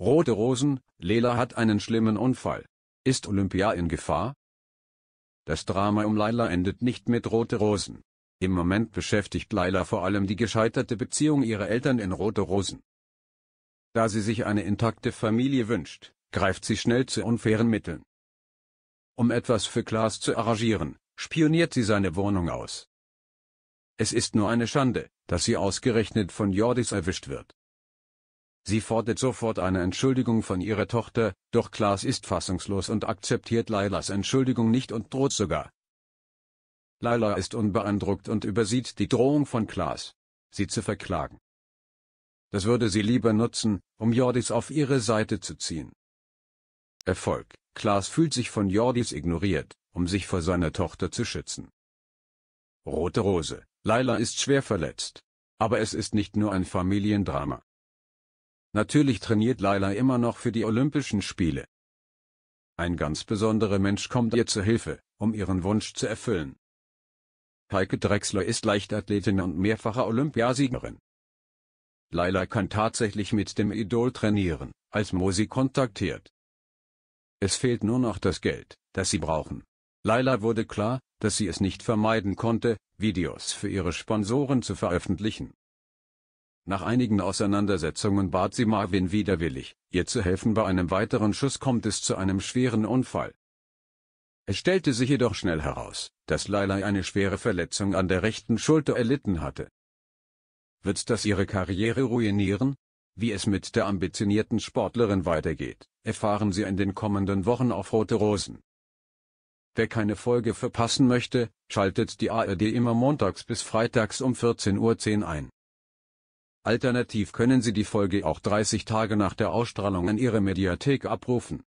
Rote Rosen, Lela hat einen schlimmen Unfall. Ist Olympia in Gefahr? Das Drama um Laila endet nicht mit Rote Rosen. Im Moment beschäftigt Laila vor allem die gescheiterte Beziehung ihrer Eltern in Rote Rosen. Da sie sich eine intakte Familie wünscht, greift sie schnell zu unfairen Mitteln. Um etwas für Klaas zu arrangieren, spioniert sie seine Wohnung aus. Es ist nur eine Schande, dass sie ausgerechnet von Jordis erwischt wird. Sie fordert sofort eine Entschuldigung von ihrer Tochter, doch Klaas ist fassungslos und akzeptiert Lailas Entschuldigung nicht und droht sogar. Laila ist unbeeindruckt und übersieht die Drohung von Klaas. Sie zu verklagen. Das würde sie lieber nutzen, um Jordis auf ihre Seite zu ziehen. Erfolg. Klaas fühlt sich von Jordis ignoriert, um sich vor seiner Tochter zu schützen. Rote Rose. Laila ist schwer verletzt. Aber es ist nicht nur ein Familiendrama. Natürlich trainiert Laila immer noch für die Olympischen Spiele. Ein ganz besonderer Mensch kommt ihr zur Hilfe, um ihren Wunsch zu erfüllen. Heike Drexler ist Leichtathletin und mehrfache Olympiasiegerin. Laila kann tatsächlich mit dem Idol trainieren, als Mo sie kontaktiert. Es fehlt nur noch das Geld, das sie brauchen. Laila wurde klar, dass sie es nicht vermeiden konnte, Videos für ihre Sponsoren zu veröffentlichen. Nach einigen Auseinandersetzungen bat sie Marvin widerwillig, ihr zu helfen bei einem weiteren Schuss kommt es zu einem schweren Unfall. Es stellte sich jedoch schnell heraus, dass Laila eine schwere Verletzung an der rechten Schulter erlitten hatte. Wird das ihre Karriere ruinieren? Wie es mit der ambitionierten Sportlerin weitergeht, erfahren Sie in den kommenden Wochen auf Rote Rosen. Wer keine Folge verpassen möchte, schaltet die ARD immer montags bis freitags um 14.10 Uhr ein. Alternativ können Sie die Folge auch 30 Tage nach der Ausstrahlung in Ihre Mediathek abrufen